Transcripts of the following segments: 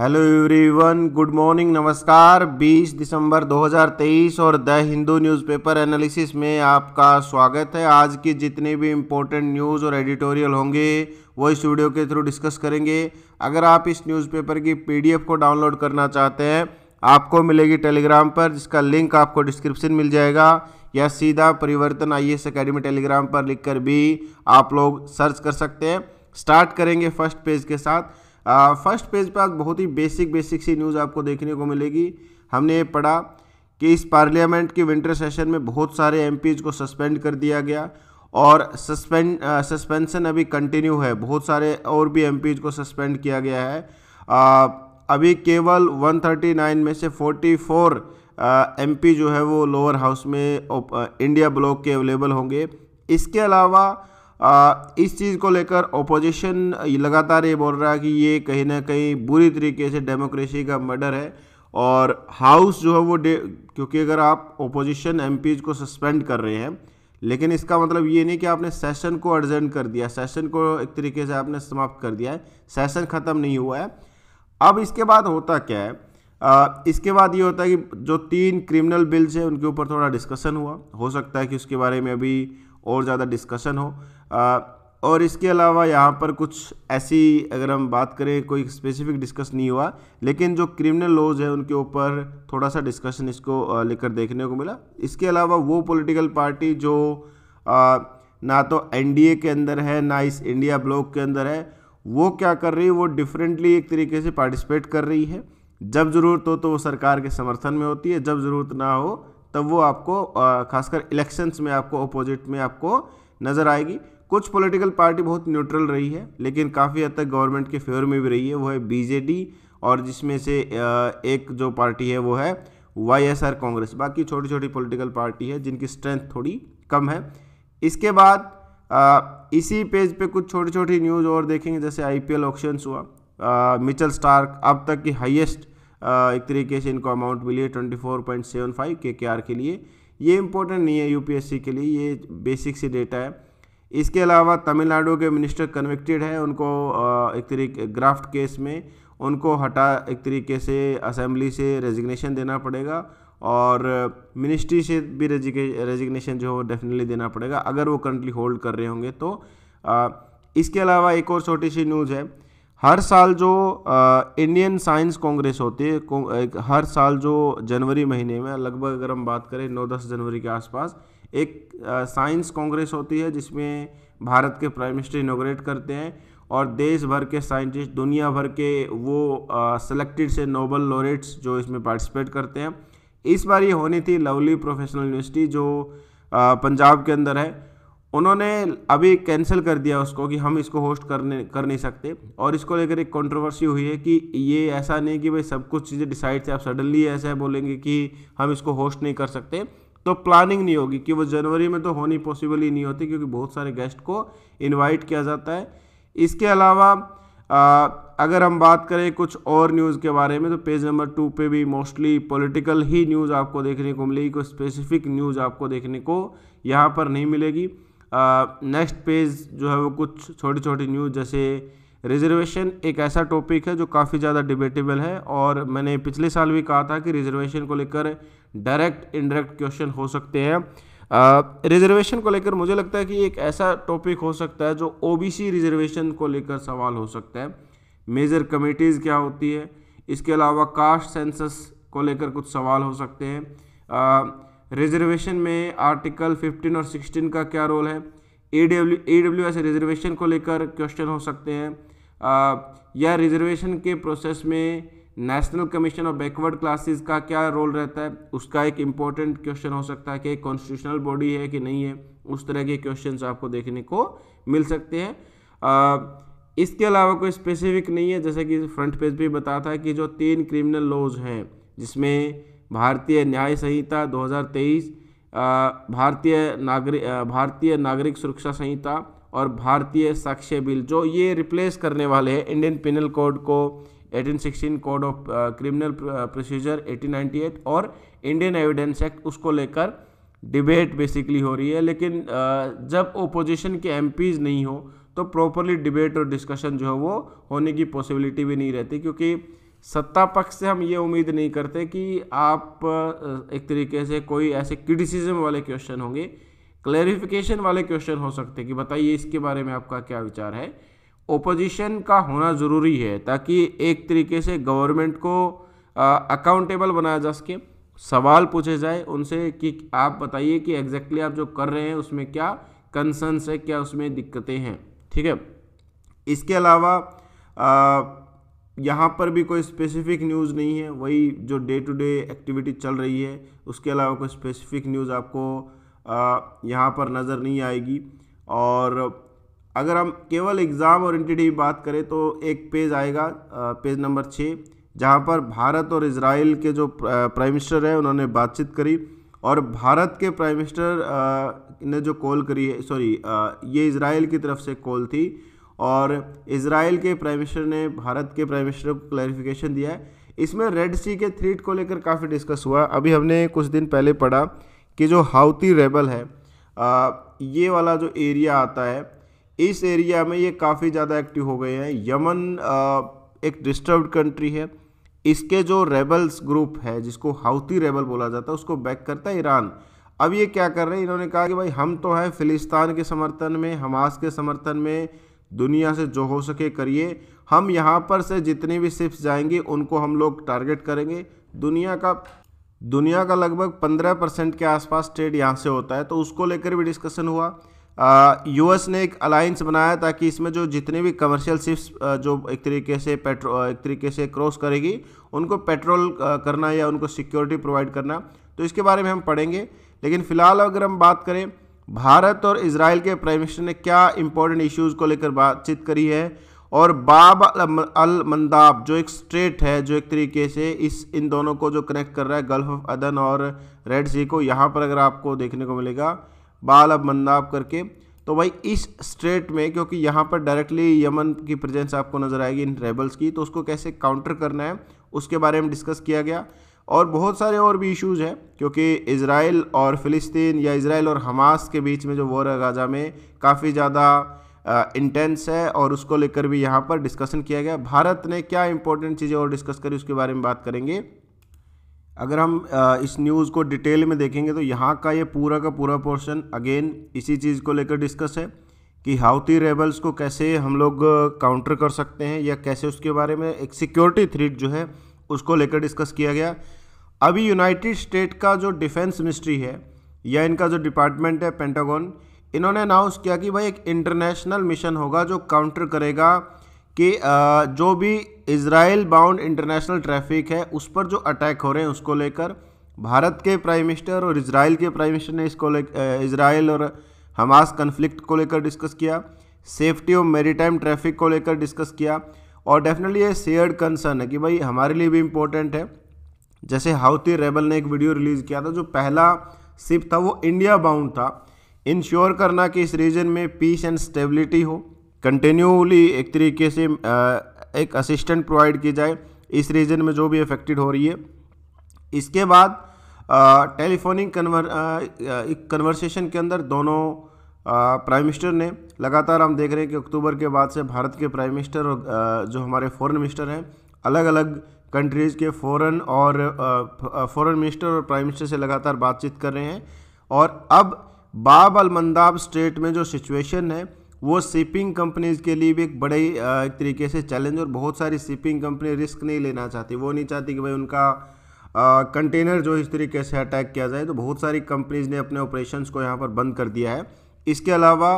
hello everyone good morning नमस्कार 20 दिसंबर 2023 और the Hindu newspaper analysis में आपका स्वागत है आज की जितनी भी इम्पोर्टेंट न्यूज़ और एडिटोरियल होंगे वो इस वीडियो के थ्रू डिस्कस करेंगे अगर आप इस न्यूज़पेपर की पीडीएफ को डाउनलोड करना चाहते हैं आपको मिलेगी टेलीग्राम पर जिसका लिंक आपको डिस्क्रिप्शन मिल जाएगा या सीधा परिवर्तन आई एस अकेडमी टेलीग्राम पर लिख भी आप लोग सर्च कर सकते हैं स्टार्ट करेंगे फर्स्ट पेज के साथ फर्स्ट पेज पर बहुत ही बेसिक बेसिक सी न्यूज़ आपको देखने को मिलेगी हमने ये पढ़ा कि इस पार्लियामेंट के विंटर सेशन में बहुत सारे एम को सस्पेंड कर दिया गया और सस्पेंड सस्पेंशन अभी कंटिन्यू है बहुत सारे और भी एम को सस्पेंड किया गया है आ, अभी केवल 139 में से 44 एमपी जो है वो लोअर हाउस में इंडिया ब्लॉक के अवेलेबल होंगे इसके अलावा आ, इस चीज़ को लेकर ओपोजिशन लगातार ये बोल रहा है कि ये कहीं ना कहीं बुरी तरीके से डेमोक्रेसी का मर्डर है और हाउस जो है वो क्योंकि अगर आप ओपोजिशन एम को सस्पेंड कर रहे हैं लेकिन इसका मतलब ये नहीं कि आपने सेशन को अर्जेंट कर दिया सेशन को एक तरीके से आपने समाप्त कर दिया है सेशन ख़त्म नहीं हुआ है अब इसके बाद होता क्या है आ, इसके बाद ये होता है कि जो तीन क्रिमिनल बिल्स हैं उनके ऊपर थोड़ा डिस्कशन हुआ हो सकता है कि उसके बारे में अभी और ज़्यादा डिस्कशन हो और इसके अलावा यहाँ पर कुछ ऐसी अगर हम बात करें कोई स्पेसिफिक डिस्कस नहीं हुआ लेकिन जो क्रिमिनल लॉज है उनके ऊपर थोड़ा सा डिस्कशन इसको लेकर देखने को मिला इसके अलावा वो पॉलिटिकल पार्टी जो ना तो एनडीए के अंदर है ना इस इंडिया ब्लॉक के अंदर है वो क्या कर रही है वो डिफरेंटली एक तरीके से पार्टिसिपेट कर रही है जब ज़रूरत हो तो वो सरकार के समर्थन में होती है जब ज़रूरत ना हो तब वो आपको खासकर इलेक्शंस में आपको अपोजिट में आपको नज़र आएगी कुछ पॉलिटिकल पार्टी बहुत न्यूट्रल रही है लेकिन काफ़ी हद तक गवर्नमेंट के फेवर में भी रही है वो है बीजेडी और जिसमें से एक जो पार्टी है वो है वाईएसआर कांग्रेस बाकी छोटी छोटी पॉलिटिकल पार्टी है जिनकी स्ट्रेंथ थोड़ी कम है इसके बाद इसी पेज पे कुछ छोटी छोटी न्यूज़ और देखेंगे जैसे आई पी हुआ मिचल स्टार्क अब तक की हाईएस्ट एक तरीके से इनको अमाउंट मिली है twenty four point seven five K K are के लिए ये इंपॉर्टेंट नहीं है यूपीएससी के लिए ये बेसिक सी डेटा है इसके अलावा तमिलनाडु के मिनिस्टर कन्विक्टेड है उनको एक तरीके ग्राफ्ट केस में उनको हटा एक तरीके से असेंबली से रेजिग्नेशन देना पड़ेगा और मिनिस्ट्री से भी रेजिग्नेशन जो डेफिनेटली देना पड़ेगा अगर वो करंटली होल्ड कर रहे होंगे तो इसके अलावा एक और छोटी सी न्यूज़ है हर साल जो इंडियन साइंस कांग्रेस होती है हर साल जो जनवरी महीने में लगभग अगर हम बात करें नौ दस जनवरी के आसपास एक साइंस कांग्रेस होती है जिसमें भारत के प्राइम मिनिस्टर इनोग्रेट करते हैं और देश भर के साइंटिस्ट दुनिया भर के वो सेलेक्टेड से नोबल लॉरेट्स जो इसमें पार्टिसिपेट करते हैं इस बार ये होनी थी लवली प्रोफेशनल यूनिवर्सिटी जो आ, पंजाब के अंदर है उन्होंने अभी कैंसिल कर दिया उसको कि हम इसको होस्ट करने कर नहीं सकते और इसको लेकर एक कंट्रोवर्सी हुई है कि ये ऐसा नहीं कि भाई सब कुछ चीज़ें डिसाइड से आप सडनली ऐसा बोलेंगे कि हम इसको होस्ट नहीं कर सकते तो प्लानिंग नहीं होगी कि वो जनवरी में तो होनी पॉसिबल ही नहीं होती क्योंकि बहुत सारे गेस्ट को इनवाइट किया जाता है इसके अलावा आ, अगर हम बात करें कुछ और न्यूज़ के बारे में तो पेज नंबर टू पे भी मोस्टली पॉलिटिकल ही न्यूज़ आपको देखने को मिलेगी कोई स्पेसिफिक न्यूज़ आपको देखने को यहाँ पर नहीं मिलेगी नेक्स्ट पेज जो है वो कुछ छोटी छोटी न्यूज़ जैसे रिजर्वेशन एक ऐसा टॉपिक है जो काफ़ी ज़्यादा डिबेटेबल है और मैंने पिछले साल भी कहा था कि रिजर्वेशन को लेकर डायरेक्ट इनडायरेक्ट क्वेश्चन हो सकते हैं रिजर्वेशन को लेकर मुझे लगता है कि एक ऐसा टॉपिक हो सकता है जो ओबीसी रिजर्वेशन को लेकर सवाल हो सकता है मेजर कमेटीज़ क्या होती है इसके अलावा कास्ट सेंसस को लेकर कुछ सवाल हो सकते हैं रिजर्वेशन में आर्टिकल 15 और 16 का क्या रोल है A W A W S reservation को लेकर क्वेश्चन हो सकते हैं या रिजर्वेशन के प्रोसेस में national commission of backward classes का क्या रोल रहता है उसका एक इम्पॉर्टेंट क्वेश्चन हो सकता है कि कॉन्स्टिट्यूशनल बॉडी है कि नहीं है उस तरह के क्वेश्चन आपको देखने को मिल सकते हैं इसके अलावा कोई स्पेसिफिक नहीं है जैसे कि फ्रंट पेज भी बताया था कि जो तीन क्रिमिनल लॉज हैं जिसमें भारतीय न्याय संहिता 2023 भारतीय नागरिक भारतीय नागरिक सुरक्षा संहिता और भारतीय साक्ष्य बिल जो ये रिप्लेस करने वाले हैं इंडियन पिनल कोड को 1816 कोड ऑफ क्रिमिनल प्रोसीजर 1898 और इंडियन एविडेंस एक्ट उसको लेकर डिबेट बेसिकली हो रही है लेकिन uh, जब ओपोजिशन के एम नहीं हो तो प्रॉपरली डिबेट और डिस्कशन जो है वो होने की पॉसिबिलिटी भी नहीं रहती क्योंकि सत्ता पक्ष से हम ये उम्मीद नहीं करते कि आप uh, एक तरीके से कोई ऐसे क्रिटिसिज्म वाले क्वेश्चन होंगे क्लेरिफिकेशन वाले क्वेश्चन हो सकते हैं कि बताइए इसके बारे में आपका क्या विचार है ओपोजिशन का होना ज़रूरी है ताकि एक तरीके से गवर्नमेंट को अकाउंटेबल बनाया जा सके सवाल पूछे जाए उनसे कि आप बताइए कि एग्जैक्टली आप जो कर रहे हैं उसमें क्या कंसर्नस है क्या उसमें दिक्कतें हैं ठीक है इसके अलावा यहाँ पर भी कोई स्पेसिफिक न्यूज़ नहीं है वही जो डे टू डे एक्टिविटी चल रही है उसके अलावा कोई स्पेसिफिक न्यूज़ आपको यहाँ पर नज़र नहीं आएगी और अगर हम केवल एग्ज़ाम और की बात करें तो एक पेज आएगा पेज नंबर छः जहाँ पर भारत और इसराइल के जो प्राइम मिनिस्टर हैं उन्होंने बातचीत करी और भारत के प्राइम मिनिस्टर ने जो कॉल करी है सॉरी ये इसराइल की तरफ से कॉल थी और इसराइल के प्राइम मिनिस्टर ने भारत के प्राइम मिनिस्टर को क्लैरिफिकेशन दिया है इसमें रेड सी के थ्रीट को लेकर काफ़ी डिस्कस हुआ अभी हमने कुछ दिन पहले पढ़ा कि जो हाउती रेबल है आ, ये वाला जो एरिया आता है इस एरिया में ये काफ़ी ज़्यादा एक्टिव हो गए हैं यमन आ, एक डिस्टर्ब कंट्री है इसके जो रेबल्स ग्रुप है जिसको हाउती रेबल बोला जाता है उसको बैक करता है ईरान अब ये क्या कर रहे हैं इन्होंने कहा कि भाई हम तो हैं फिलिस्तान के समर्थन में हमास के समर्थन में दुनिया से जो हो सके करिए हम यहाँ पर से जितने भी सिप्स जाएंगे उनको हम लोग टारगेट करेंगे दुनिया का दुनिया का लगभग 15 परसेंट के आसपास ट्रेड यहाँ से होता है तो उसको लेकर भी डिस्कशन हुआ यूएस ने एक अलायंस बनाया ताकि इसमें जो जितने भी कमर्शियल शिप्स जो एक तरीके से पेट्रो एक तरीके से क्रॉस करेगी उनको पेट्रोल करना या उनको सिक्योरिटी प्रोवाइड करना तो इसके बारे में हम पढ़ेंगे लेकिन फिलहाल अगर हम बात करें भारत और इसराइल के प्राइम मिनिस्टर ने क्या इंपॉर्टेंट इश्यूज़ को लेकर बातचीत करी है और बाब अल मंदाब जो एक स्ट्रेट है जो एक तरीके से इस इन दोनों को जो कनेक्ट कर रहा है गल्फ ऑफ अदन और रेड सी को यहाँ पर अगर आपको देखने को मिलेगा बाल अब मंदाब करके तो भाई इस स्ट्रेट में क्योंकि यहाँ पर डायरेक्टली यमन की प्रेजेंस आपको नज़र आएगी इन ट्रेबल्स की तो उसको कैसे काउंटर करना है उसके बारे में डिस्कस किया गया और बहुत सारे और भी इश्यूज हैं क्योंकि इसराइल और फ़िलिस्तीन या इसराइल और हमास के बीच में जो वॉर है गाज़ा में काफ़ी ज़्यादा इंटेंस है और उसको लेकर भी यहाँ पर डिस्कशन किया गया भारत ने क्या इंपॉर्टेंट चीज़ें और डिस्कस करी उसके बारे में बात करेंगे अगर हम इस न्यूज़ को डिटेल में देखेंगे तो यहाँ का ये पूरा का पूरा पोर्शन अगेन इसी चीज़ को लेकर डिस्कस है कि हाउती रेबल्स को कैसे हम लोग काउंटर कर सकते हैं या कैसे उसके बारे में एक सिक्योरिटी थ्रीट जो है उसको लेकर डिस्कस किया गया अभी यूनाइटेड स्टेट का जो डिफेंस मिनिस्ट्री है या इनका जो डिपार्टमेंट है पेंटागॉन इन्होंने अनाउंस किया कि भाई एक इंटरनेशनल मिशन होगा जो काउंटर करेगा कि जो भी इसराइल बाउंड इंटरनेशनल ट्रैफिक है उस पर जो अटैक हो रहे हैं उसको लेकर भारत के प्राइम मिनिस्टर और इसराइल के प्राइम मिनिस्टर ने इसको ले इसराइल और हमास कन्फ्लिक्ट को लेकर डिस्कस किया सेफ्टी और मेरीटाइम ट्रैफिक को लेकर डिस्कस किया और डेफिनेटली ये शेयर्ड कंसर्न है कि भाई हमारे लिए भी इम्पोर्टेंट है जैसे हाउती रेबल ने एक वीडियो रिलीज़ किया था जो पहला सिप था वो इंडिया बाउंड था इंश्योर करना कि इस रीजन में पीस एंड स्टेबिलिटी हो कंटिन्यूली एक तरीके से एक असिस्टेंट प्रोवाइड की जाए इस रीजन में जो भी अफेक्टेड हो रही है इसके बाद टेलीफोनिक कन्वर कन्वर्सेशन के अंदर दोनों प्राइम मिनिस्टर ने लगातार हम देख रहे हैं कि अक्टूबर के बाद से भारत के प्राइम मिनिस्टर और जो हमारे फॉरेन मिनिस्टर हैं अलग अलग कंट्रीज़ के फॉरेन और फॉरेन मिनिस्टर और प्राइम मिनिस्टर से लगातार बातचीत कर रहे हैं और अब बाब अलमंदाब स्टेट में जो सिचुएशन है वो शिपिंग कंपनीज़ के लिए भी एक बड़े एक तरीके से चैलेंज और बहुत सारी शिपिंग कंपनी रिस्क नहीं लेना चाहती वो नहीं चाहती कि भाई उनका कंटेनर जो इस तरीके से अटैक किया जाए तो बहुत सारी कंपनीज़ ने अपने ऑपरेशंस को यहाँ पर बंद कर दिया है इसके अलावा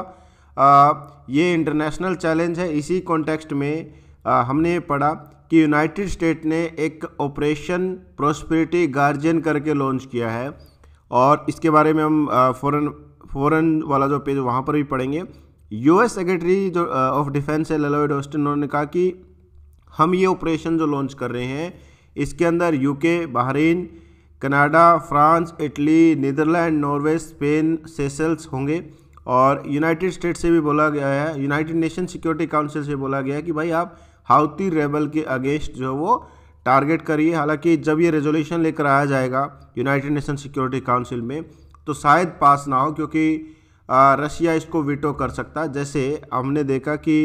आ, ये इंटरनेशनल चैलेंज है इसी कॉन्टेक्स्ट में आ, हमने पढ़ा कि यूनाइटेड स्टेट ने एक ऑपरेशन प्रोस्पेरिटी गार्जियन करके लॉन्च किया है और इसके बारे में हम फ़ौरन फ़ौरन वाला जो पेज वहाँ पर भी पढ़ेंगे यूएस सेक्रेटरी जो ऑफ डिफेंस है ललोइड ऑस्टिन उन्होंने कहा कि हम ये ऑपरेशन जो लॉन्च कर रहे हैं इसके अंदर UK Bahrain Canada France Italy Netherlands Norway Spain Seychelles होंगे और यूनाइटेड स्टेट से भी बोला गया है यूनाइटेड नेशन सिक्योरिटी काउंसिल से बोला गया है कि भाई आप हाउती रेबल के अगेंस्ट जो है वो टारगेट करिए हालांकि जब ये रेजोल्यूशन लेकर आया जाएगा यूनाइटेड नेशन सिक्योरिटी काउंसिल में तो शायद पास ना हो क्योंकि रशिया इसको वीटो कर सकता जैसे हमने देखा कि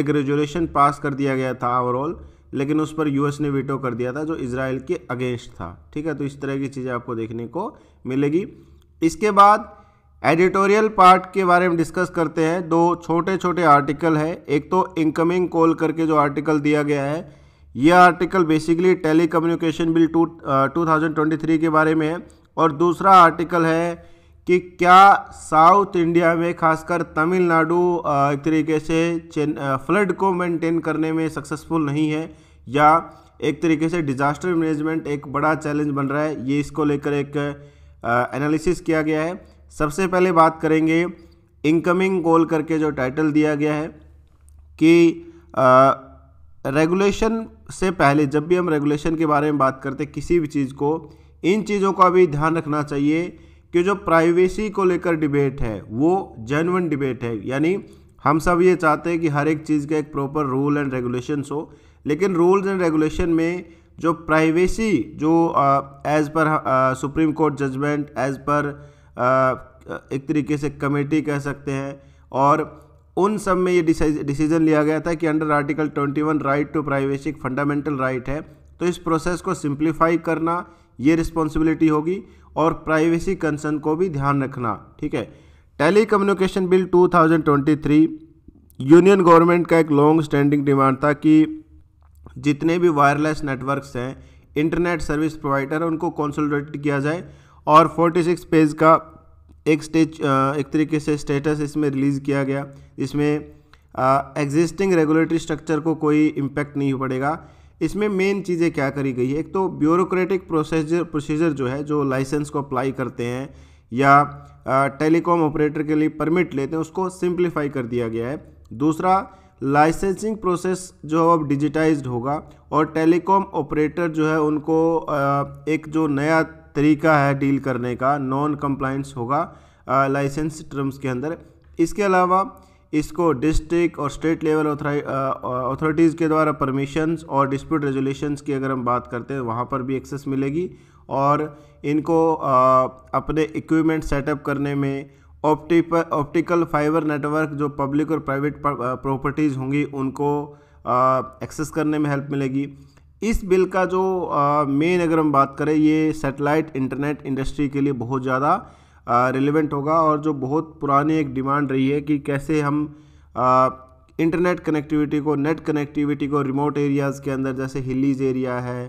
एक रेजोल्यूशन पास कर दिया गया था ओवरऑल लेकिन उस पर यूएस ने वीटो कर दिया था जो इसराइल के अगेंस्ट था ठीक है तो इस तरह की चीज़ें आपको देखने को मिलेगी इसके बाद एडिटोरियल पार्ट के बारे में डिस्कस करते हैं दो छोटे छोटे आर्टिकल है एक तो इनकमिंग कॉल करके जो आर्टिकल दिया गया है ये article basically telecommunication bill two two के बारे में है और दूसरा आर्टिकल है कि क्या साउथ इंडिया में खासकर तमिलनाडु uh, एक तरीके से फ्लड uh, को मेंटेन करने में सक्सेसफुल नहीं है या एक तरीके से डिज़ास्टर मैनेजमेंट एक बड़ा चैलेंज बन रहा है ये इसको लेकर एक एनालिसिस uh, किया गया है सबसे पहले बात करेंगे इनकमिंग कॉल करके जो टाइटल दिया गया है कि आ, रेगुलेशन से पहले जब भी हम रेगुलेशन के बारे में बात करते किसी भी चीज़ को इन चीज़ों का भी ध्यान रखना चाहिए कि जो प्राइवेसी को लेकर डिबेट है वो जेनवन डिबेट है यानी हम सब ये चाहते हैं कि हर एक चीज़ का एक प्रॉपर रूल एंड रेगुलेशंस हो लेकिन रूल्स एंड रेगुलेशन में जो प्राइवेसी जो as per supreme court judgement as per एक तरीके से कमेटी कह सकते हैं और उन सब में ये डिसीजन लिया गया था कि under article 21 right to privacy fundamental right है तो इस प्रोसेस को सिंप्लीफाई करना ये रिस्पॉन्सिबिलिटी होगी और प्राइवेसी कंसर्न को भी ध्यान रखना ठीक है telecommunication bill 2023 union government का एक लॉन्ग स्टैंडिंग डिमांड था कि जितने भी वायरलेस नेटवर्क्स हैं इंटरनेट सर्विस प्रोवाइडर उनको कंसोलिडेट किया जाए और 46 पेज का एक स्टेज एक तरीके से स्टेटस इसमें रिलीज़ किया गया इसमें एग्जिस्टिंग रेगुलेटरी स्ट्रक्चर को कोई इम्पैक्ट नहीं पड़ेगा इसमें मेन चीज़ें क्या करी गई है एक तो ब्यूरोक्रेटिक प्रोसेजर प्रोसीजर जो है जो लाइसेंस को अप्लाई करते हैं या टेलीकॉम ऑपरेटर के लिए परमिट लेते हैं उसको सिंप्लीफाई कर दिया गया है दूसरा लाइसेंसिंग प्रोसेस जो अब डिजिटाइज होगा और टेलीकॉम ऑपरेटर जो है उनको एक जो नया तरीका है डील करने का नॉन कंप्लाइंस होगा लाइसेंस टर्म्स के अंदर इसके अलावा इसको डिस्ट्रिक्ट और स्टेट लेवल अथॉरिटीज़ के द्वारा परमिशंस और डिस्प्यूट रेजुलेशंस की अगर हम बात करते हैं वहाँ पर भी एक्सेस मिलेगी और इनको आ, अपने इक्विपमेंट सेटअप करने में ऑप्टिप ऑप्टिकल फाइबर नेटवर्क जो पब्लिक और प्राइवेट प्रॉपर्टीज़ होंगी उनको एक्सेस करने में हेल्प मिलेगी इस बिल का जो मेन अगर हम बात करें ये सैटेलाइट इंटरनेट इंडस्ट्री के लिए बहुत ज़्यादा रिलेवेंट होगा और जो बहुत पुरानी एक डिमांड रही है कि कैसे हम इंटरनेट कनेक्टिविटी को नेट कनेक्टिविटी को रिमोट एरियाज़ के अंदर जैसे हिलीज एरिया है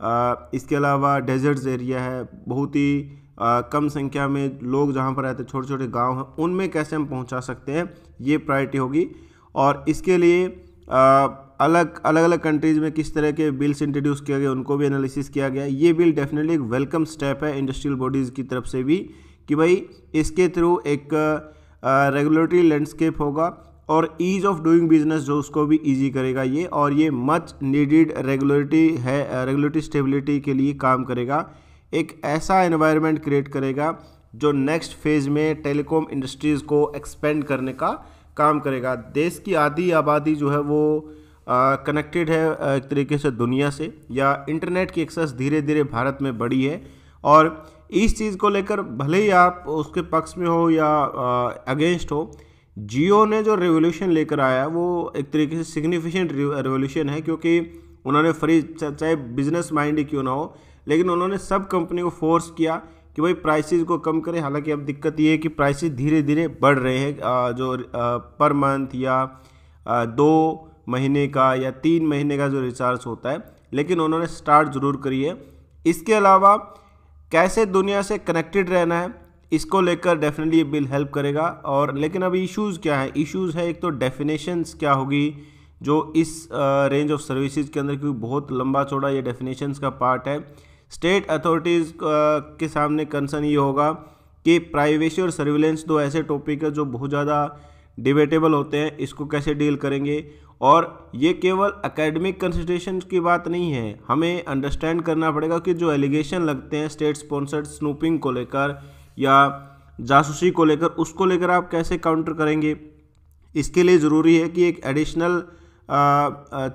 आ, इसके अलावा डेजर्ट्स एरिया है बहुत ही आ, कम संख्या में लोग जहाँ पर रहते छोटे छोटे गांव हैं उनमें कैसे हम पहुँचा सकते हैं ये प्रायोरिटी होगी और इसके लिए आ, अलग अलग अलग कंट्रीज़ में किस तरह के बिल्स इंट्रोड्यूस किया गया उनको भी एनालिसिस किया गया ये बिल डेफिनेटली एक वेलकम स्टेप है इंडस्ट्रियल बॉडीज़ की तरफ से भी कि भाई इसके थ्रू एक रेगुलेटरी लैंडस्केप होगा और ईज़ ऑफ डूइंग बिजनेस जो उसको भी ईजी करेगा ये और ये मच नीडिड रेगुलेटरी है रेगुलेटरी स्टेबिलिटी के लिए काम करेगा एक ऐसा एनवायरनमेंट क्रिएट करेगा जो नेक्स्ट फेज में टेलीकॉम इंडस्ट्रीज़ को एक्सपेंड करने का काम करेगा देश की आधी आबादी जो है वो कनेक्टेड है एक तरीके से दुनिया से या इंटरनेट की एक्सेस धीरे धीरे भारत में बढ़ी है और इस चीज़ को लेकर भले ही आप उसके पक्ष में हो या अगेंस्ट हो जियो ने जो रेवोल्यूशन लेकर आया वो एक तरीके से सिग्निफिकेंट रेवोल्यूशन है क्योंकि उन्होंने फ्री चाहे बिजनेस माइंड ही क्यों ना हो लेकिन उन्होंने सब कंपनी को फोर्स किया कि भाई प्राइसेस को कम करें हालांकि अब दिक्कत ये है कि प्राइसेस धीरे धीरे बढ़ रहे हैं जो पर मंथ या दो महीने का या तीन महीने का जो रिचार्ज होता है लेकिन उन्होंने स्टार्ट ज़रूर करी है इसके अलावा कैसे दुनिया से कनेक्टेड रहना है इसको लेकर डेफिनेटली ये बिल हेल्प करेगा और लेकिन अभी इश्यूज क्या है इश्यूज है एक तो डेफिनेशंस क्या होगी जो इस रेंज ऑफ सर्विसेज के अंदर क्योंकि बहुत लंबा चौड़ा ये डेफिनेशंस का पार्ट है स्टेट अथॉरिटीज़ के सामने कंसर्न ये होगा कि प्राइवेसी और सर्विलेंस दो ऐसे टॉपिक है जो बहुत ज़्यादा डिबेटेबल होते हैं इसको कैसे डील करेंगे और ये केवल एकेडमिक कंसिडेशन की बात नहीं है हमें अंडरस्टैंड करना पड़ेगा कि जो एलिगेशन लगते हैं स्टेट स्पॉन्सर्ड स्नूपिंग को लेकर या जासूसी को लेकर उसको लेकर आप कैसे काउंटर करेंगे इसके लिए ज़रूरी है कि एक एडिशनल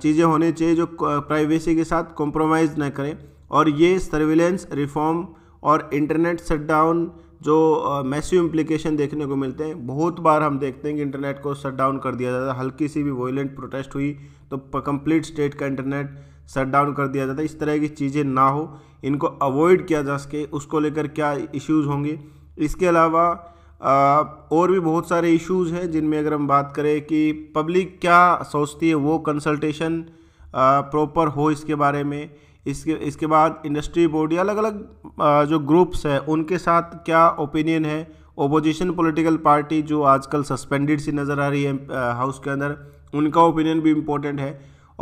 चीज़ें होनी चाहिए जो प्राइवेसी के साथ कॉम्प्रोमाइज़ न करें और ये सर्विलेंस रिफॉर्म और इंटरनेट शटडाउन जो मैसिव इम्प्लीकेशन देखने को मिलते हैं बहुत बार हम देखते हैं कि इंटरनेट को शट डाउन कर दिया जाता है हल्की सी भी वोलेंट प्रोटेस्ट हुई तो कंप्लीट स्टेट का इंटरनेट शट डाउन कर दिया जाता है इस तरह की चीज़ें ना हो इनको अवॉइड किया जा सके उसको लेकर क्या इश्यूज़ होंगे इसके अलावा और भी बहुत सारे इश्यूज़ हैं जिनमें अगर हम बात करें कि पब्लिक क्या सोचती है वो कंसल्टेशन प्रॉपर हो इसके बारे में इसके इसके बाद इंडस्ट्री बोर्ड या अलग अलग जो ग्रुप्स हैं उनके साथ क्या ओपिनियन है ओपोजिशन पॉलिटिकल पार्टी जो आजकल सस्पेंडेड सी नज़र आ रही है हाउस के अंदर उनका ओपिनियन भी इम्पोर्टेंट है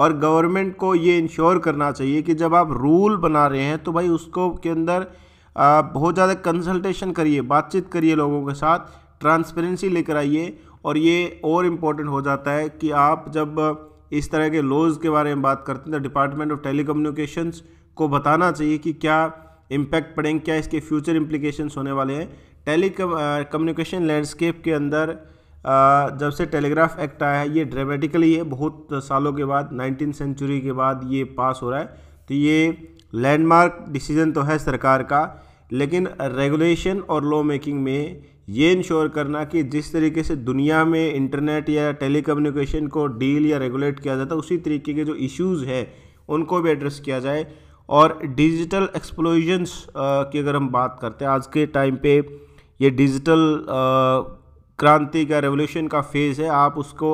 और गवर्नमेंट को ये इंश्योर करना चाहिए कि जब आप रूल बना रहे हैं तो भाई उसको के अंदर बहुत ज़्यादा कंसल्टेशन करिए बातचीत करिए लोगों के साथ ट्रांसपेरेंसी लेकर आइए और ये और इम्पोर्टेंट हो जाता है कि आप जब इस तरह के लॉज के बारे में बात करते हैं तो डिपार्टमेंट ऑफ टेली को बताना चाहिए कि क्या इम्पैक्ट पड़ेंगे क्या इसके फ्यूचर इम्प्लीकेशन होने वाले हैं टेली कम्युनिकेशन लैंडस्केप के अंदर जब से टेलीग्राफ एक्ट आया है ये ड्रामेटिकली है बहुत सालों के बाद नाइनटीन सेंचुरी के बाद ये पास हो रहा है तो ये लैंडमार्क डिसीजन तो है सरकार का लेकिन रेगुलेशन और लॉ मेकिंग में ये इंश्योर करना कि जिस तरीके से दुनिया में इंटरनेट या टेली को डील या रेगुलेट किया जाता है उसी तरीके के जो इश्यूज़ हैं उनको भी एड्रेस किया जाए और डिजिटल एक्सप्लोजन्स की अगर हम बात करते हैं आज के टाइम पे ये डिजिटल क्रांति का रेवोल्यूशन का फेज़ है आप उसको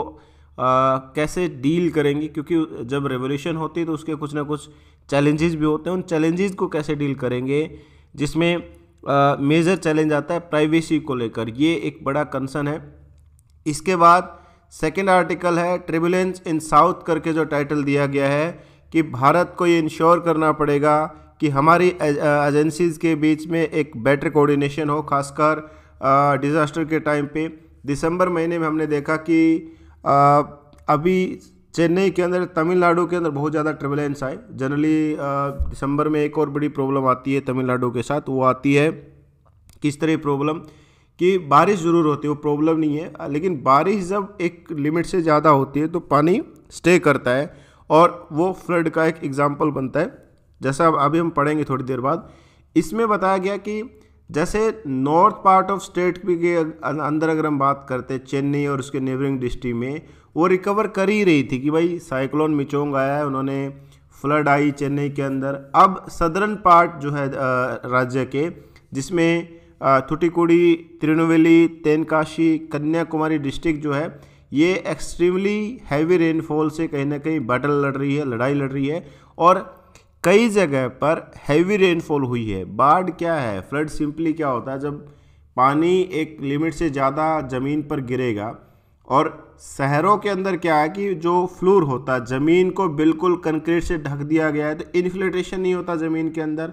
आ, कैसे डील करेंगे क्योंकि जब रेवोल्यूशन होती है तो उसके कुछ ना कुछ चैलेंजेस भी होते हैं उन चैलेंजेस को कैसे डील करेंगे जिसमें मेजर चैलेंज आता है प्राइवेसी को लेकर ये एक बड़ा कंसर्न है इसके बाद सेकेंड आर्टिकल है ट्रिबुलेंस इन साउथ करके जो टाइटल दिया गया है कि भारत को ये इंश्योर करना पड़ेगा कि हमारी एजेंसीज के बीच में एक बेटर कोऑर्डिनेशन हो खासकर डिज़ास्टर के टाइम पे दिसंबर महीने में हमने देखा कि आ, अभी चेन्नई के अंदर तमिलनाडु के अंदर बहुत ज़्यादा ट्रेवलेंस आए जनरली दिसंबर में एक और बड़ी प्रॉब्लम आती है तमिलनाडु के साथ वो आती है किस तरह प्रॉब्लम कि बारिश ज़रूर होती है वो प्रॉब्लम नहीं है लेकिन बारिश जब एक लिमिट से ज़्यादा होती है तो पानी स्टे करता है और वो फ्लड का एक एग्ज़ाम्पल बनता है जैसा अभी हम पढ़ेंगे थोड़ी देर बाद इसमें बताया गया कि जैसे नॉर्थ पार्ट ऑफ स्टेट के अं-, अंदर अगर हम बात करते हैं चेन्नई और उसके नेबरिंग डिस्ट्रिक्ट में वो रिकवर कर ही रही थी कि भाई साइक्लोन मिचोंग आया है उन्होंने फ्लड आई चेन्नई के अंदर अब सदरन पार्ट जो है राज्य के जिसमें थुटीकुड़ी त्रिनवेली तेनकाशी कन्याकुमारी डिस्ट्रिक्ट जो है ये एक्सट्रीमली हैवी रेनफॉल से कहीं ना कहीं बैटल लड़ रही है लड़ाई लड़ रही है और कई जगह पर हैवी रेनफॉल हुई है बाढ़ क्या है फ्लड सिंपली क्या होता है जब पानी एक लिमिट से ज़्यादा ज़मीन पर गिरेगा और शहरों के अंदर क्या है कि जो फ्लोर होता है ज़मीन को बिल्कुल कंक्रीट से ढक दिया गया है तो इन्फिल्ट्रेशन नहीं होता ज़मीन के अंदर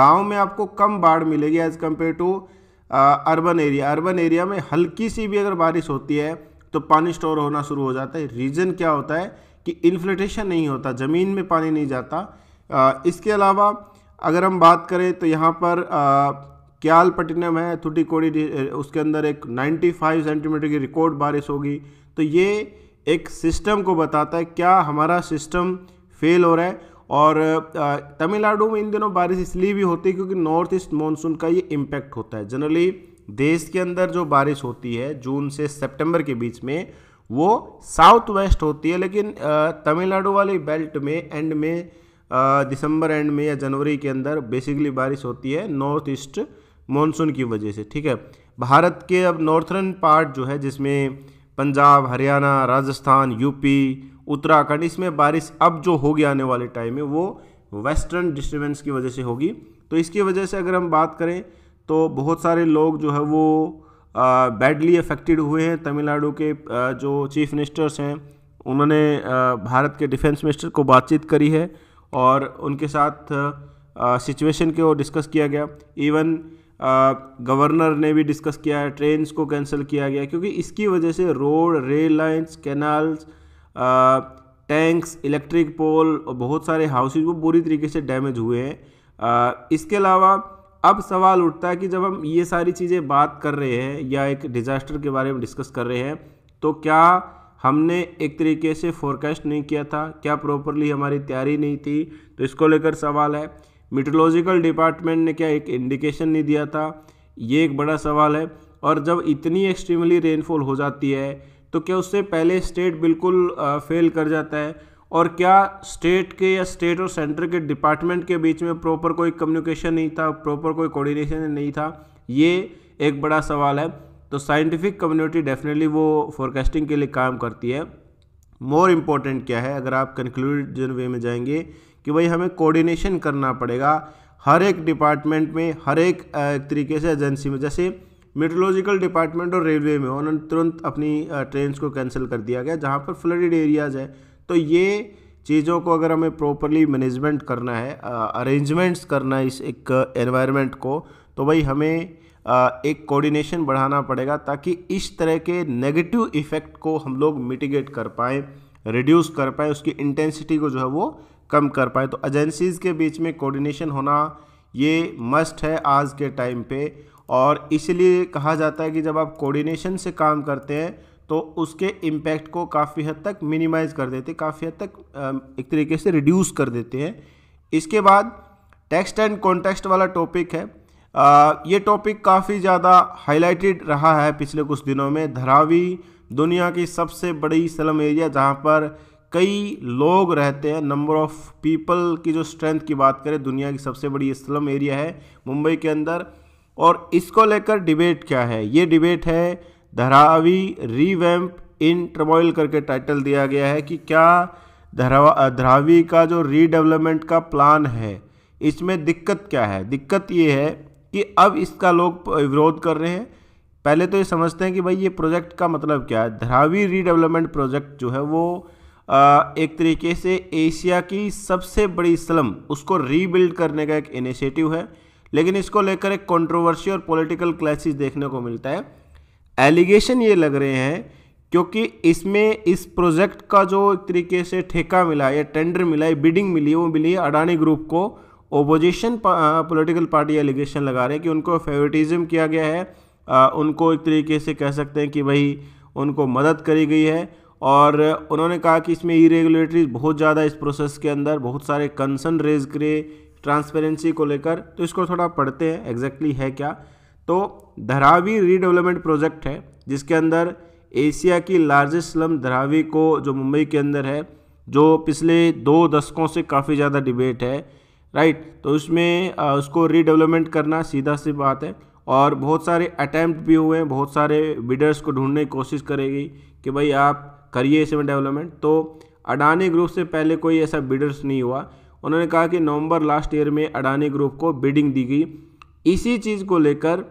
गांव में आपको कम बाढ़ मिलेगी as compare to urban area urban area में हल्की सी भी अगर बारिश होती है तो पानी स्टोर होना शुरू हो जाता है रीज़न क्या होता है कि इन्फ्लेटेशन नहीं होता ज़मीन में पानी नहीं जाता इसके अलावा अगर हम बात करें तो यहाँ पर क्यालपटिनम है थुटीकोड़ी उसके अंदर एक 95 सेंटीमीटर की रिकॉर्ड बारिश होगी तो ये एक सिस्टम को बताता है क्या हमारा सिस्टम फेल हो रहा है और तमिलनाडु में इन दिनों बारिश इसलिए भी होती है क्योंकि नॉर्थ ईस्ट मानसून का ये इम्पैक्ट होता है जनरली देश के अंदर जो बारिश होती है जून से सेप्टेम्बर के बीच में वो साउथ वेस्ट होती है लेकिन तमिलनाडु वाली बेल्ट में एंड में दिसंबर एंड में या जनवरी के अंदर बेसिकली बारिश होती है नॉर्थ ईस्ट मानसून की वजह से ठीक है भारत के अब नॉर्थर्न पार्ट जो है जिसमें पंजाब हरियाणा राजस्थान यूपी उत्तराखंड इसमें बारिश अब जो होगी आने वाले टाइम में वो वेस्टर्न डिस्टर्बेंस की वजह से होगी तो इसकी वजह से अगर हम बात करें तो बहुत सारे लोग जो है वो बैडली अफेक्टेड हुए हैं तमिलनाडु के आ, जो चीफ मिनिस्टर्स हैं उन्होंने भारत के डिफेंस मिनिस्टर को बातचीत करी है और उनके साथ सिचुएशन को डिस्कस किया गया इवन गवर्नर ने भी डिस्कस किया है ट्रेन्स को कैंसिल किया गया क्योंकि इसकी वजह से road rail lines canals tanks electric pole और बहुत सारे हाउसेज वो बुरी तरीके से डैमेज हुए हैं इसके अलावा अब सवाल उठता है कि जब हम ये सारी चीज़ें बात कर रहे हैं या एक डिज़ास्टर के बारे में डिस्कस कर रहे हैं तो क्या हमने एक तरीके से फोरकास्ट नहीं किया था क्या प्रॉपरली हमारी तैयारी नहीं थी तो इसको लेकर सवाल है मिट्रोलॉजिकल डिपार्टमेंट ने क्या एक इंडिकेशन नहीं दिया था ये एक बड़ा सवाल है और जब इतनी एक्सट्रीमली रेनफॉल हो जाती है तो क्या उससे पहले स्टेट बिल्कुल फेल कर जाता है और क्या स्टेट के या स्टेट और सेंटर के डिपार्टमेंट के बीच में प्रॉपर कोई कम्युनिकेशन नहीं था प्रॉपर कोई कोऑर्डिनेशन नहीं था ये एक बड़ा सवाल है तो साइंटिफिक कम्युनिटी डेफिनेटली वो फोरकास्टिंग के लिए काम करती है मोर इम्पोर्टेंट क्या है अगर आप कंक्लूजन वे में जाएंगे कि भाई हमें कोऑर्डिनेशन करना पड़ेगा हर एक डिपार्टमेंट में हर एक तरीके से एजेंसी में जैसे मेट्रोलॉजिकल डिपार्टमेंट और रेलवे में उन्होंने तुरंत अपनी ट्रेन को कैंसिल कर दिया गया जहाँ पर फ्लडेड एरियाज़ है तो ये चीज़ों को अगर हमें प्रॉपरली मैनेजमेंट करना है अरेंजमेंट्स करना है इस एक एनवायरनमेंट को तो भाई हमें एक कोऑर्डिनेशन बढ़ाना पड़ेगा ताकि इस तरह के नेगेटिव इफ़ेक्ट को हम लोग मिटिगेट कर पाएँ रिड्यूस कर पाएँ उसकी इंटेंसिटी को जो है वो कम कर पाएँ तो एजेंसीज़ के बीच में कोऑर्डिनेशन होना ये मस्ट है आज के टाइम पे और इसलिए कहा जाता है कि जब आप कोऑर्डिनेशन से काम करते हैं तो उसके इम्पैक्ट को काफ़ी हद तक मिनिमाइज़ कर देते काफ़ी हद तक एक तरीके से रिड्यूस कर देते हैं इसके बाद टेक्स्ट एंड कॉन्टेक्स्ट वाला टॉपिक है ये टॉपिक काफ़ी ज़्यादा हाईलाइटेड रहा है पिछले कुछ दिनों में धरावी दुनिया की सबसे बड़ी स्लम एरिया जहाँ पर कई लोग रहते हैं नंबर ऑफ़ पीपल की जो स्ट्रेंथ की बात करें दुनिया की सबसे बड़ी स्लम एरिया है मुंबई के अंदर और इसको लेकर डिबेट क्या है ये डिबेट है धरावी रीवैम्प इन ट्रमोइल करके टाइटल दिया गया है कि क्या धरा धरावी का जो रीडेवलपमेंट का प्लान है इसमें दिक्कत क्या है दिक्कत ये है कि अब इसका लोग विरोध कर रहे हैं पहले तो ये समझते हैं कि भाई ये प्रोजेक्ट का मतलब क्या है धरावी रीडेवलपमेंट प्रोजेक्ट जो है वो एक तरीके से एशिया की सबसे बड़ी स्लम उसको रीबिल्ड करने का एक इनिशिएटिव है लेकिन इसको लेकर एक कंट्रोवर्सी और पॉलिटिकल क्लैशेस देखने को मिलता है एलिगेशन ये लग रहे हैं क्योंकि इसमें इस प्रोजेक्ट का जो एक तरीके से ठेका मिला या टेंडर मिला या बिडिंग मिली वो मिली है अडानी ग्रुप को ओपोजिशन पॉलिटिकल पार्टी एलिगेशन लगा रहे हैं कि उनको फेवरेटिज्म किया गया है आ, uh, उनको एक तरीके से कह सकते हैं कि भाई उनको मदद करी गई है और उन्होंने कहा कि इसमें ई रेगुलेटरी बहुत ज़्यादा इस प्रोसेस के अंदर बहुत सारे कंसर्न रेज करे ट्रांसपेरेंसी को लेकर तो इसको थोड़ा पढ़ते हैं एग्जैक्टली है क्या तो धरावी रीडेवलपमेंट प्रोजेक्ट है जिसके अंदर एशिया की लार्जेस्ट स्लम धरावी को जो मुंबई के अंदर है जो पिछले दो दशकों से काफ़ी ज़्यादा डिबेट है राइट तो उसमें उसको रीडेवलपमेंट करना सीधा सी बात है और बहुत सारे अटैम्प्ट भी हुए हैं बहुत सारे बिडर्स को ढूंढने की कोशिश करेगी कि भाई आप करिए इसमें डेवलपमेंट तो अडानी ग्रुप से पहले कोई ऐसा बिडर्स नहीं हुआ उन्होंने कहा कि नवंबर लास्ट ईयर में अडानी ग्रुप को बिडिंग दी गई इसी चीज़ को लेकर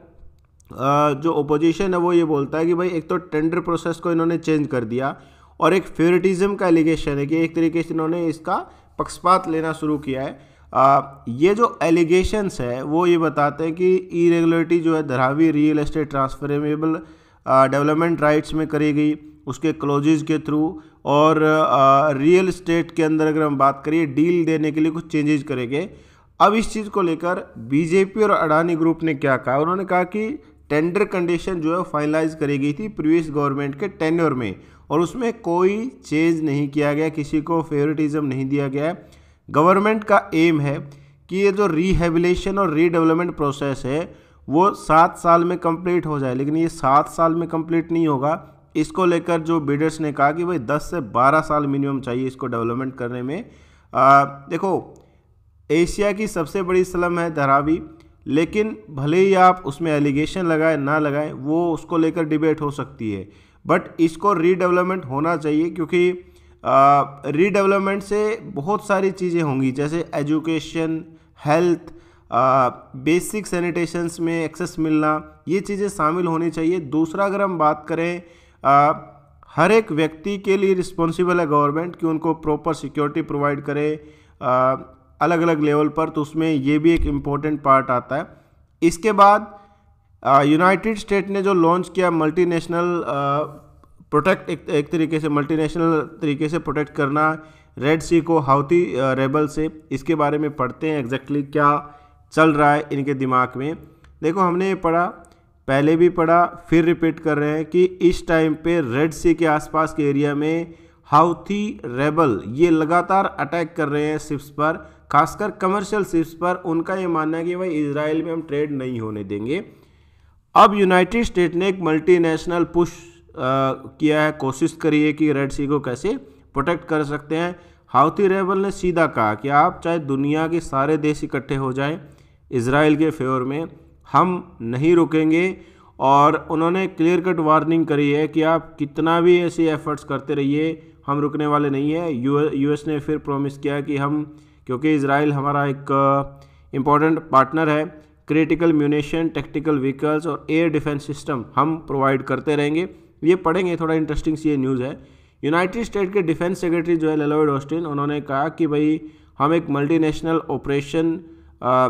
जो ओपोजिशन है वो ये बोलता है कि भाई एक तो टेंडर प्रोसेस को इन्होंने चेंज कर दिया और एक फेवरेटिज्म का एलिगेशन है कि एक तरीके से इन्होंने इसका पक्षपात लेना शुरू किया है आ, ये जो एलिगेशंस है वो ये बताते हैं कि इरेगुलरिटी जो है Dharavi real estate transferable development rights में करी गई उसके क्लोजेज के थ्रू और आ, रियल इस्टेट के अंदर अगर हम बात करिए डील देने के लिए कुछ चेंजेज करेंगे अब इस चीज़ को लेकर बीजेपी और अडानी ग्रुप ने क्या कहा उन्होंने कहा कि टेंडर कंडीशन जो है फाइनलाइज करी गई थी प्रीवियस गवर्नमेंट के टेंडर में और उसमें कोई चेंज नहीं किया गया किसी को फेवरेटिज्म नहीं दिया गया है गवर्नमेंट का एम है कि ये जो रिहेबिलेशन और रीडेवलपमेंट प्रोसेस है वो सात साल में कंप्लीट हो जाए लेकिन ये सात साल में कंप्लीट नहीं होगा इसको लेकर जो बिडर्स ने कहा कि भाई दस से बारह साल मिनिमम चाहिए इसको डेवलपमेंट करने में आ, देखो एशिया की सबसे बड़ी स्लम है धरावी लेकिन भले ही आप उसमें एलिगेशन लगाए ना लगाए वो उसको लेकर डिबेट हो सकती है बट इसको रीडेवलपमेंट होना चाहिए क्योंकि रीडेवलपमेंट से बहुत सारी चीज़ें होंगी जैसे एजुकेशन हेल्थ बेसिक सैनिटेशंस में एक्सेस मिलना ये चीज़ें शामिल होनी चाहिए दूसरा अगर हम बात करें आ, हर एक व्यक्ति के लिए रिस्पॉन्सिबल है गवर्नमेंट कि उनको प्रॉपर सिक्योरिटी प्रोवाइड करे अलग अलग लेवल पर तो उसमें ये भी एक इम्पॉर्टेंट पार्ट आता है इसके बाद यूनाइटेड स्टेट ने जो लॉन्च किया मल्टीनेशनल प्रोटेक्ट एक, एक तरीके से मल्टीनेशनल तरीके से प्रोटेक्ट करना रेड सी को हाउती रेबल uh, से इसके बारे में पढ़ते हैं एग्जैक्टली क्या चल रहा है इनके दिमाग में देखो हमने पढ़ा पहले भी पढ़ा फिर रिपीट कर रहे हैं कि इस टाइम पे रेड सी के आसपास के एरिया में हाउथी रेबल ये लगातार अटैक कर रहे हैं शिप्स पर खासकर कमर्शियल शिप्स पर उनका ये मानना है कि भाई इसराइल में हम ट्रेड नहीं होने देंगे अब यूनाइटेड स्टेट ने एक मल्टीनेशनल पुश किया है कोशिश करिए कि रेड सी को कैसे प्रोटेक्ट कर सकते हैं हाउथी रेबल ने सीधा कहा कि आप चाहे दुनिया के सारे देश इकट्ठे हो जाएं इसराइल के फेवर में हम नहीं रुकेंगे और उन्होंने क्लियर कट वार्निंग करी है कि आप कितना भी ऐसे एफर्ट्स करते रहिए हम रुकने वाले नहीं है यूएस ने फिर प्रॉमिस किया कि हम क्योंकि इसराइल हमारा एक इम्पॉर्टेंट पार्टनर है क्रिटिकल म्यूनेशन टेक्टिकल व्हीकल्स और एयर डिफेंस सिस्टम हम प्रोवाइड करते रहेंगे ये पढ़ेंगे थोड़ा इंटरेस्टिंग सी ये न्यूज़ है यूनाइटेड स्टेट के डिफेंस सेक्रेटरी जो है लेलोइड ऑस्टिन उन्होंने कहा कि भाई हम एक मल्टीनेशनल ऑपरेशन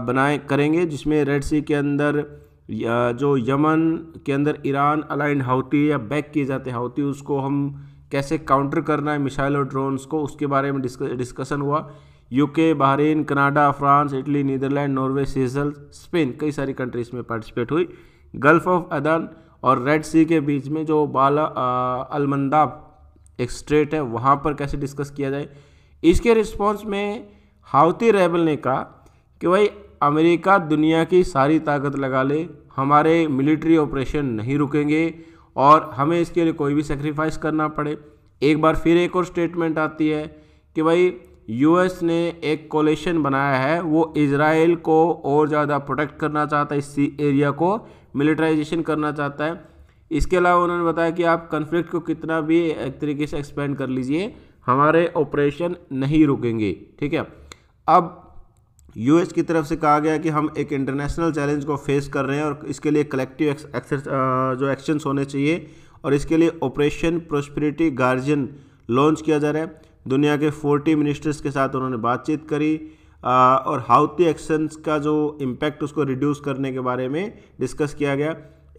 बनाए करेंगे जिसमें रेड सी के अंदर जो यमन के अंदर ईरान अलाइंड हाउती या बैक किए जाते हाउती उसको हम कैसे काउंटर करना है मिसाइल और ड्रोन्स को उसके बारे में डिस्कशन हुआ UK Bahrain Canada France Italy Netherlands Norway Seychelles Spain कई सारी कंट्रीज़ में पार्टिसिपेट हुई गल्फ ऑफ अदन और रेड सी के बीच में जो बाला अलमंदा एक स्ट्रेट है वहाँ पर कैसे डिस्कस किया जाए इसके रिस्पॉन्स में हाउती रेबल ने कहा कि भाई अमेरिका दुनिया की सारी ताकत लगा ले हमारे मिलिट्री ऑपरेशन नहीं रुकेंगे और हमें इसके लिए कोई भी सेक्रीफाइस करना पड़े एक बार फिर एक और स्टेटमेंट आती है कि भाई यूएस ने एक कोलेशन बनाया है वो इसराइल को और ज़्यादा प्रोटेक्ट करना चाहता है इस एरिया को मिलिट्राइजेशन करना चाहता है इसके अलावा उन्होंने बताया कि आप कन्फ्लिक्ट को कितना भी एक तरीके से एक्सपेंड कर लीजिए हमारे ऑपरेशन नहीं रुकेंगे ठीक है अब यूएस की तरफ से कहा गया कि हम एक इंटरनेशनल चैलेंज को फेस कर रहे हैं और इसके लिए कलेक्टिव जो एक्शंस होने चाहिए और इसके लिए ऑपरेशन प्रोस्पिरिटी गार्जियन लॉन्च किया जा रहा है दुनिया के 40 मिनिस्टर्स के साथ उन्होंने बातचीत करी और हाउती एक्शंस का जो इम्पैक्ट उसको रिड्यूस करने के बारे में डिस्कस किया गया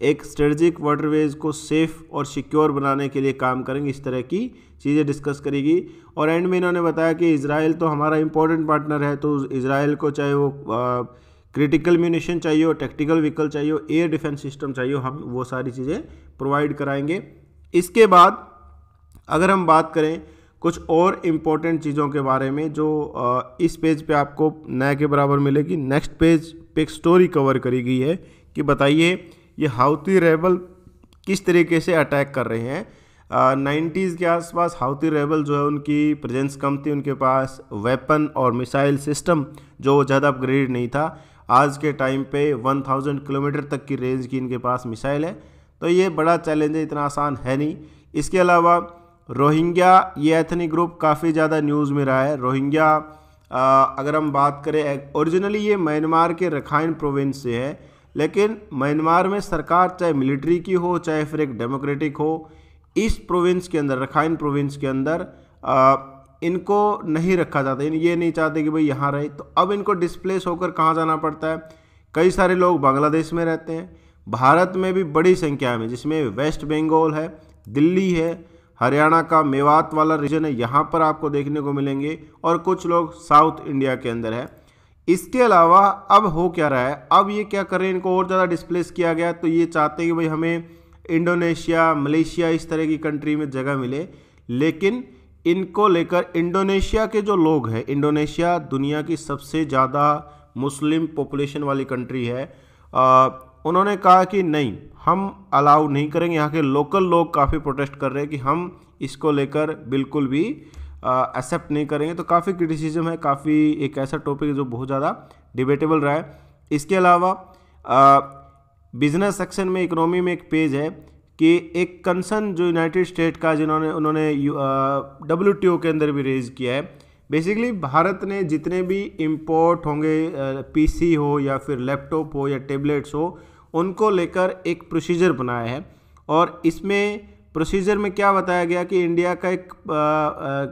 एक स्ट्रेटजिक वाटरवेज को सेफ और सिक्योर बनाने के लिए काम करेंगे इस तरह की चीज़ें डिस्कस करेगी और एंड में इन्होंने बताया कि इसराइल तो हमारा इंपॉर्टेंट पार्टनर है तो इसराइल को चाहे वो क्रिटिकल म्यूनिशन चाहिए हो टेक्टिकल व्हीकल चाहिए हो एयर डिफेंस सिस्टम चाहिए हम वो सारी चीज़ें प्रोवाइड कराएंगे इसके बाद अगर हम बात करें कुछ और इम्पोर्टेंट चीज़ों के बारे में जो इस पेज पे आपको नए के बराबर मिलेगी नेक्स्ट पेज पे एक स्टोरी कवर करी गई है कि बताइए ये हाउती रेबल किस तरीके से अटैक कर रहे हैं नाइन्टीज़ के आसपास हाउती रेबल जो है उनकी प्रेजेंस कम थी उनके पास वेपन और मिसाइल सिस्टम जो ज़्यादा अपग्रेड नहीं था आज के टाइम पे 1000 किलोमीटर तक की रेंज की इनके पास मिसाइल है तो ये बड़ा चैलेंज है इतना आसान है नहीं इसके अलावा रोहिंग्या ये एथनिक ग्रुप काफ़ी ज़्यादा न्यूज़ में रहा है रोहिंग्या अगर हम बात करें ओरिजिनली ये म्यांमार के रखाइन प्रोविंस से है लेकिन म्यांमार में सरकार चाहे मिलिट्री की हो चाहे फिर एक डेमोक्रेटिक हो इस प्रोविंस के अंदर रखाइन प्रोविंस के अंदर आ, इनको नहीं रखा जाता इन ये नहीं चाहते कि भाई यहाँ रहे तो अब इनको डिस्प्लेस होकर कहाँ जाना पड़ता है कई सारे लोग बांग्लादेश में रहते हैं भारत में भी बड़ी संख्या में जिसमें वेस्ट बंगाल है दिल्ली है हरियाणा का मेवात वाला रीजन है यहाँ पर आपको देखने को मिलेंगे और कुछ लोग साउथ इंडिया के अंदर है इसके अलावा अब हो क्या रहा है अब ये क्या कर रहे हैं इनको और ज़्यादा डिस्प्लेस किया गया तो ये चाहते हैं कि भाई हमें इंडोनेशिया मलेशिया इस तरह की कंट्री में जगह मिले लेकिन इनको लेकर इंडोनेशिया के जो लोग हैं इंडोनेशिया दुनिया की सबसे ज़्यादा मुस्लिम पॉपुलेशन वाली कंट्री है आ, उन्होंने कहा कि नहीं हम अलाउ नहीं करेंगे यहाँ के लोकल लोग काफ़ी प्रोटेस्ट कर रहे हैं कि हम इसको लेकर बिल्कुल भी एक्सेप्ट नहीं करेंगे तो काफ़ी क्रिटिसिज्म है काफ़ी एक ऐसा टॉपिक है जो बहुत ज़्यादा डिबेटेबल रहा है इसके अलावा बिजनेस सेक्शन में इकोनॉमी में एक पेज है कि एक कंसर्न जो यूनाइटेड स्टेट का जिन्होंने उन्होंने डब्ल्यू के अंदर भी रेज किया है बेसिकली भारत ने जितने भी इम्पोर्ट होंगे पीसी हो या फिर लैपटॉप हो या टेबलेट्स हो उनको लेकर एक प्रोसीजर बनाया है और इसमें प्रोसीजर में क्या बताया गया कि इंडिया का एक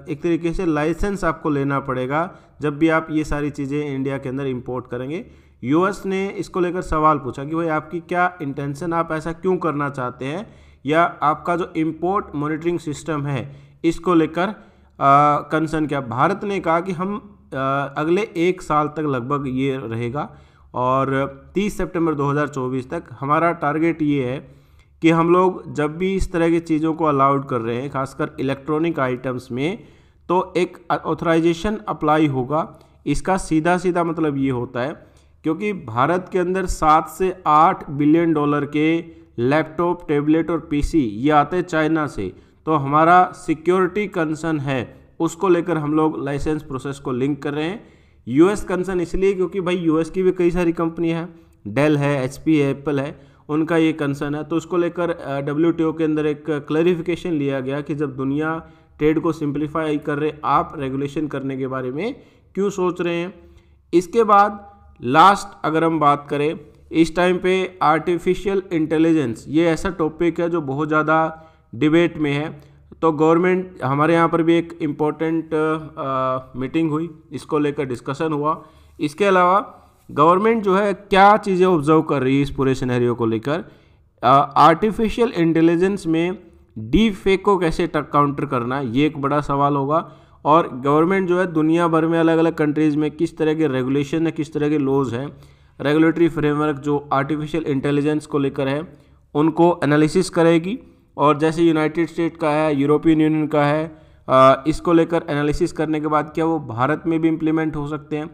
एक तरीके से लाइसेंस आपको लेना पड़ेगा जब भी आप ये सारी चीज़ें इंडिया के अंदर इंपोर्ट करेंगे यूएस ने इसको लेकर सवाल पूछा कि भाई आपकी क्या इंटेंशन आप ऐसा क्यों करना चाहते हैं या आपका जो इम्पोर्ट मॉनिटरिंग सिस्टम है इसको लेकर कंसर्न किया भारत ने कहा कि हम आ, अगले एक साल तक लगभग ये रहेगा और 30 सितंबर 2024 तक हमारा टारगेट ये है कि हम लोग जब भी इस तरह की चीज़ों को अलाउड कर रहे हैं खासकर इलेक्ट्रॉनिक आइटम्स में तो एक ऑथराइजेशन अप्लाई होगा इसका सीधा सीधा मतलब ये होता है क्योंकि भारत के अंदर सात से आठ बिलियन डॉलर के लैपटॉप टेबलेट और पीसी ये आते चाइना से तो हमारा सिक्योरिटी कंसर्न है उसको लेकर हम लोग लाइसेंस प्रोसेस को लिंक कर रहे हैं यूएस कंसर्न इसलिए क्योंकि भाई यूएस की भी कई सारी कंपनी है डेल है एच है एप्पल है उनका ये कंसर्न है तो उसको लेकर डब्ल्यू के अंदर एक क्लरिफिकेशन लिया गया कि जब दुनिया ट्रेड को सिंप्लीफाई कर रहे आप रेगुलेशन करने के बारे में क्यों सोच रहे हैं इसके बाद लास्ट अगर हम बात करें इस टाइम पे आर्टिफिशियल इंटेलिजेंस ये ऐसा टॉपिक है जो बहुत ज़्यादा डिबेट में है तो गवर्नमेंट हमारे यहाँ पर भी एक इम्पोर्टेंट मीटिंग हुई इसको लेकर डिस्कशन हुआ इसके अलावा गवर्नमेंट जो है क्या चीज़ें ऑब्जर्व कर रही है इस पूरे सिनेरियो को लेकर आर्टिफिशियल इंटेलिजेंस में डी फेक को कैसे काउंटर करना ये एक बड़ा सवाल होगा और गवर्नमेंट जो है दुनिया भर में अलग अलग कंट्रीज़ में किस तरह के रेगुलेशन है किस तरह के लॉज हैं रेगुलेटरी फ्रेमवर्क जो आर्टिफिशियल इंटेलिजेंस को लेकर है उनको एनालिसिस करेगी और जैसे यूनाइटेड स्टेट का है यूरोपियन यूनियन का है इसको लेकर एनालिसिस करने के बाद क्या वो भारत में भी इम्प्लीमेंट हो सकते हैं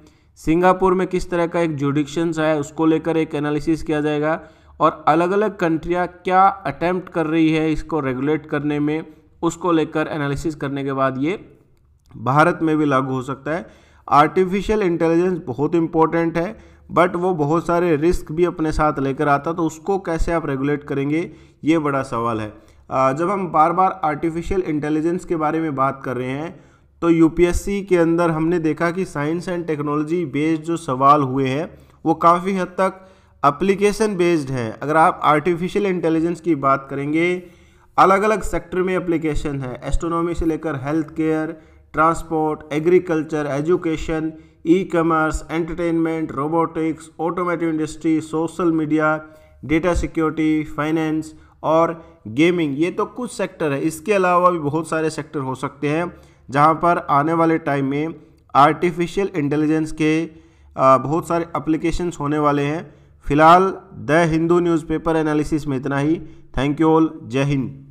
सिंगापुर में किस तरह का एक जुडिक्शंस है उसको लेकर एक एनालिसिस किया जाएगा और अलग अलग कंट्रियाँ क्या अटैम्प्ट कर रही है इसको रेगुलेट करने में उसको लेकर एनालिसिस करने के बाद ये भारत में भी लागू हो सकता है आर्टिफिशियल इंटेलिजेंस बहुत इम्पोर्टेंट है बट वो बहुत सारे रिस्क भी अपने साथ लेकर आता तो उसको कैसे आप रेगुलेट करेंगे ये बड़ा सवाल है जब हम बार बार आर्टिफिशियल इंटेलिजेंस के बारे में बात कर रहे हैं तो यूपीएससी के अंदर हमने देखा कि साइंस एंड टेक्नोलॉजी बेस्ड जो सवाल हुए हैं वो काफ़ी हद तक अप्लीकेशन बेस्ड हैं अगर आप आर्टिफिशियल इंटेलिजेंस की बात करेंगे अलग अलग सेक्टर में एप्लीकेशन है एस्ट्रोनॉमी से लेकर health care transport agriculture education e commerce entertainment robotics automotive industry social media data security finance और गेमिंग ये तो कुछ सेक्टर है इसके अलावा भी बहुत सारे सेक्टर हो सकते हैं जहाँ पर आने वाले टाइम में आर्टिफिशियल इंटेलिजेंस के बहुत सारे अप्लीकेशंस होने वाले हैं फिलहाल द हिंदू न्यूज़पेपर एनालिसिस में इतना ही थैंक यू ऑल जय हिंद